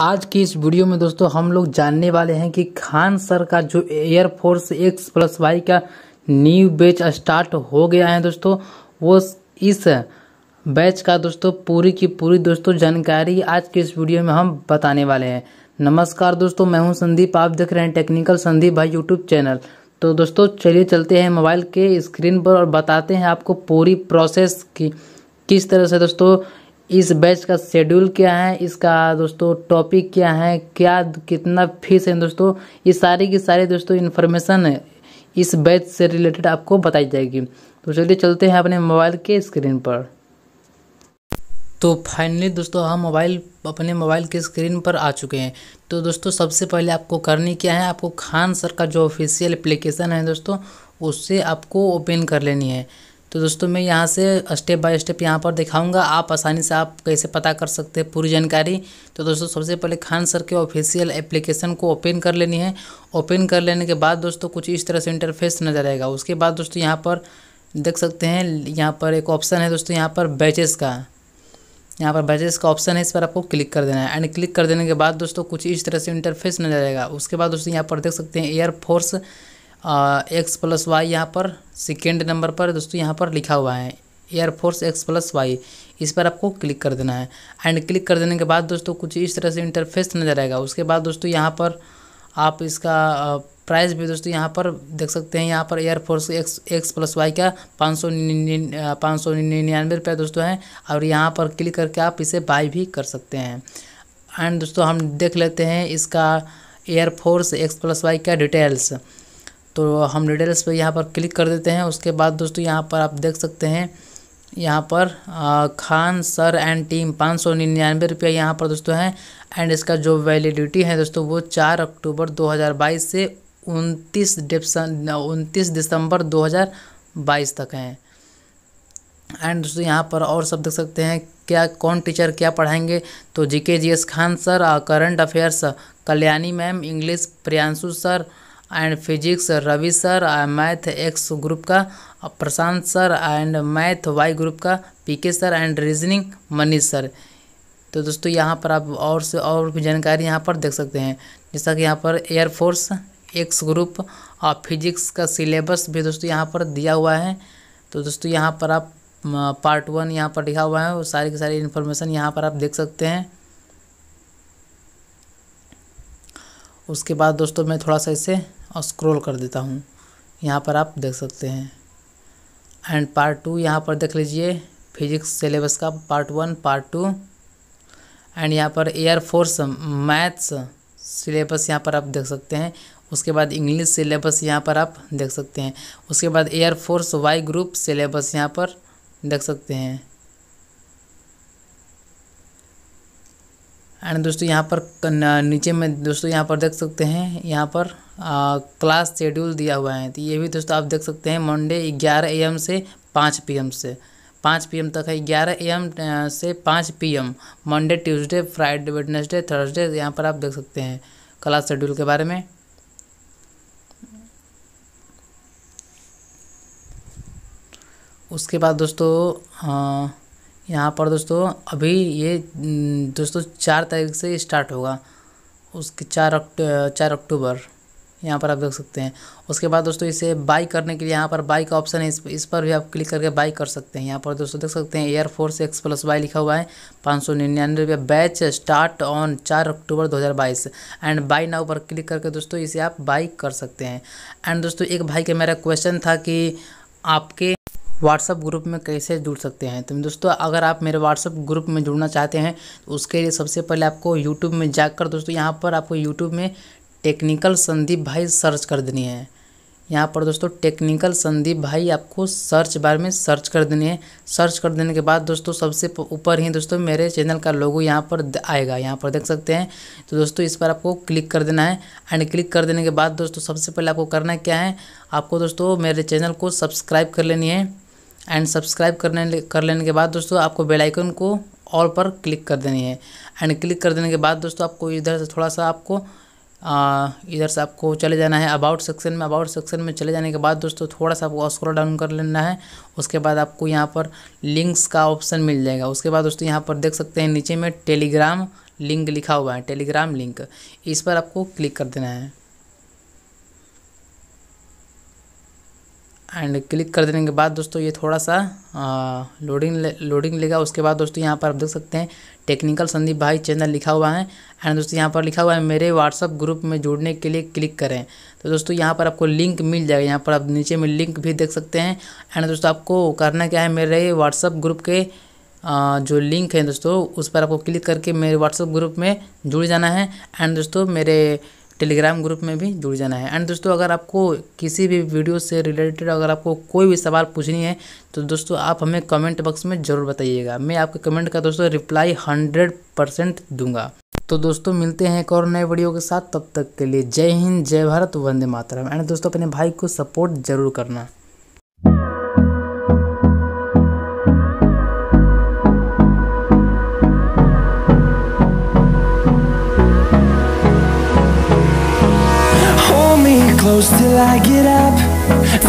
आज की इस वीडियो में दोस्तों हम लोग जानने वाले हैं कि खान सर का जो एयरफोर्स एक्स प्लस वाई का न्यू बैच स्टार्ट हो गया है दोस्तों वो इस बैच का दोस्तों पूरी की पूरी दोस्तों जानकारी आज के इस वीडियो में हम बताने वाले हैं नमस्कार दोस्तों मैं हूं संदीप आप देख रहे हैं टेक्निकल संदीप भाई यूट्यूब चैनल तो दोस्तों चलिए चलते हैं मोबाइल के स्क्रीन पर और बताते हैं आपको पूरी प्रोसेस की किस तरह से दोस्तों इस बैच का शेड्यूल क्या है इसका दोस्तों टॉपिक क्या है क्या कितना फीस है दोस्तों ये सारी की सारी दोस्तों इन्फॉर्मेशन इस बैच से रिलेटेड आपको बताई जाएगी तो चलिए चलते हैं अपने मोबाइल के स्क्रीन पर तो फाइनली दोस्तों हम मोबाइल अपने मोबाइल के स्क्रीन पर आ चुके हैं तो दोस्तों सबसे पहले आपको करनी क्या है आपको खान सर का जो ऑफिशियल एप्लीकेशन है दोस्तों उससे आपको ओपन कर लेनी है तो दोस्तों मैं यहाँ से स्टेप बाय स्टेप यहाँ पर दिखाऊंगा आप आसानी से आप कैसे पता कर सकते हैं पूरी जानकारी तो दोस्तों सबसे पहले खान सर के ऑफिशियल एप्लीकेशन को ओपन कर लेनी है ओपन कर लेने के बाद दोस्तों कुछ इस तरह से इंटरफेस नजर आएगा उसके बाद दोस्तों यहाँ पर देख सकते हैं यहाँ पर एक ऑप्शन है दोस्तों यहाँ पर बैचेस का यहाँ पर बैचेस का ऑप्शन है इस पर आपको क्लिक कर देना है एंड क्लिक कर देने के बाद दोस्तों कुछ इस तरह से इंटरफेस नजर आएगा उसके बाद दोस्तों यहाँ पर देख सकते हैं air force X plus Y यहाँ पर सेकेंड नंबर पर दोस्तों यहाँ पर लिखा हुआ है एयरफोर्स एक्स प्लस वाई इस पर आपको क्लिक कर देना है एंड क्लिक कर देने के बाद दोस्तों कुछ इस तरह से इंटरफेस नज़र आएगा उसके बाद दोस्तों यहाँ पर आप इसका प्राइस भी दोस्तों यहाँ पर देख सकते हैं यहाँ पर air force X X plus Y का पाँच सौ पाँच सौ निन्यानवे रुपये दोस्तों हैं और यहाँ पर क्लिक करके आप इसे बाई भी कर सकते हैं एंड दोस्तों हम देख लेते हैं इसका एयरफोर्स एक्स प्लस वाई का डिटेल्स तो हम डिटेल्स पे यहाँ पर क्लिक कर देते हैं उसके बाद दोस्तों यहाँ पर आप देख सकते हैं यहाँ पर आ, खान सर एंड टीम पाँच सौ निन्यानवे रुपया यहाँ पर दोस्तों हैं एंड इसका जो वैलिडिटी है दोस्तों वो चार अक्टूबर 2022 से उनतीस उनतीस दिसंबर 2022 तक हैं एंड दोस्तों यहाँ पर और सब देख सकते हैं क्या कौन टीचर क्या पढ़ाएंगे तो G K G S Khan sir current affairs Kalyani ma'am English Priyanshu sir and physics Ravi sir math X group का Prashant sir and math Y group का PK sir and reasoning Manish sir तो दोस्तों यहाँ पर आप और से और भी जानकारी यहाँ पर देख सकते हैं जैसा कि यहाँ पर एयरफोर्स एक्स ग्रुप और फिजिक्स का सिलेबस भी दोस्तों यहाँ पर दिया हुआ है तो दोस्तों यहाँ पर आप पार्ट uh, वन यहाँ पर लिखा हुआ है और सारी की सारी इन्फॉर्मेशन यहाँ पर आप देख सकते हैं उसके बाद दोस्तों मैं थोड़ा सा इसे और स्क्रॉल कर देता हूँ यहाँ पर आप देख सकते हैं एंड पार्ट टू यहाँ पर देख लीजिए फिजिक्स सिलेबस का part one part two and यहाँ पर एयर फोर्स मैथ्स सिलेबस यहाँ पर आप देख सकते हैं उसके बाद इंग्लिश सिलेबस यहाँ पर आप देख सकते हैं उसके बाद air force Y group syllabus यहाँ पर देख सकते हैं एंड दोस्तों यहाँ पर नीचे में दोस्तों यहाँ पर देख सकते हैं यहाँ पर क्लास शेड्यूल दिया हुआ है तो ये भी दोस्तों आप देख सकते हैं मंडे ग्यारह ए से पाँच पी से पाँच पी तक है ग्यारह ए से पाँच P Monday Tuesday Friday Wednesday Thursday यहाँ पर आप देख सकते हैं क्लास शेड्यूल के बारे में उसके बाद दोस्तों यहाँ पर दोस्तों अभी ये दोस्तों चार तारीख से स्टार्ट होगा उसके चार अक्ट चार अक्टूबर यहाँ पर आप देख सकते हैं उसके बाद दोस्तों इसे बाई करने के लिए यहाँ पर बाई का ऑप्शन है इस, पर भी आप क्लिक करके बाई कर सकते हैं यहाँ पर दोस्तों देख सकते हैं एयरफोर्स एक्स प्लस वाई लिखा हुआ है पाँच सौ निन्यानवे रुपये बैच स्टार्ट ऑन चार अक्टूबर दो हज़ार बाईस एंड बाई नाउ पर क्लिक करके दोस्तों इसे आप बाई कर सकते हैं एंड दोस्तों एक भाई का मेरा क्वेश्चन था कि आपके व्हाट्सअप ग्रुप में कैसे जुड़ सकते हैं तो दोस्तों अगर आप मेरे व्हाट्सअप ग्रुप में जुड़ना चाहते हैं तो उसके लिए सबसे पहले आपको यूट्यूब में जाकर दोस्तों यहाँ पर आपको यूट्यूब में टेक्निकल संदीप भाई सर्च कर देनी है यहाँ पर दोस्तों टेक्निकल संदीप भाई आपको सर्च बार में सर्च कर देनी है सर्च कर देने के बाद दोस्तों सबसे ऊपर ही दोस्तों मेरे चैनल का लोगो यहाँ पर आएगा यहाँ पर देख सकते हैं तो दोस्तों इस पर आपको क्लिक कर देना है एंड क्लिक कर देने के बाद दोस्तों सबसे पहले आपको करना क्या है आपको दोस्तों मेरे चैनल को सब्सक्राइब कर लेनी है एंड सब्सक्राइब करने कर लेने के बाद दोस्तों आपको बेलाइकन को ऑल पर क्लिक कर देनी है एंड क्लिक कर देने के बाद दोस्तों आपको इधर से थोड़ा सा आपको इधर से आपको चले जाना है अबाउट सेक्शन में अबाउट सेक्शन में चले जाने के बाद दोस्तों थोड़ा सा आपको स्क्रॉल डाउन कर लेना है उसके बाद आपको यहाँ पर लिंक्स का ऑप्शन मिल जाएगा उसके बाद दोस्तों यहाँ पर देख सकते हैं नीचे में टेलीग्राम लिंक लिखा हुआ है टेलीग्राम लिंक इस पर आपको क्लिक कर देना है एंड क्लिक कर देने के बाद दोस्तों ये थोड़ा सा लोडिंग लोडिंग लेगा उसके बाद दोस्तों यहाँ पर आप देख सकते हैं टेक्निकल संदीप भाई चैनल लिखा हुआ है एंड दोस्तों यहाँ पर लिखा हुआ है मेरे व्हाट्सअप ग्रुप में जुड़ने के लिए क्लिक करें तो दोस्तों यहाँ पर आपको लिंक मिल जाएगा यहाँ पर आप नीचे में लिंक भी देख सकते हैं एंड दोस्तों आपको करना क्या है मेरे व्हाट्सअप ग्रुप के जो लिंक है दोस्तों उस पर आपको क्लिक करके मेरे व्हाट्सअप ग्रुप में जुड़ जाना है एंड दोस्तों मेरे टेलीग्राम ग्रुप में भी जुड़ जाना है एंड दोस्तों अगर आपको किसी भी वीडियो से रिलेटेड अगर आपको कोई भी सवाल पूछनी है तो दोस्तों आप हमें कमेंट बॉक्स में ज़रूर बताइएगा मैं आपके कमेंट का दोस्तों रिप्लाई हंड्रेड परसेंट दूंगा तो दोस्तों मिलते हैं एक और नए वीडियो के साथ तब तक के लिए जय हिंद जय भारत वंदे मातरम एंड दोस्तों अपने भाई को सपोर्ट जरूर करना I get up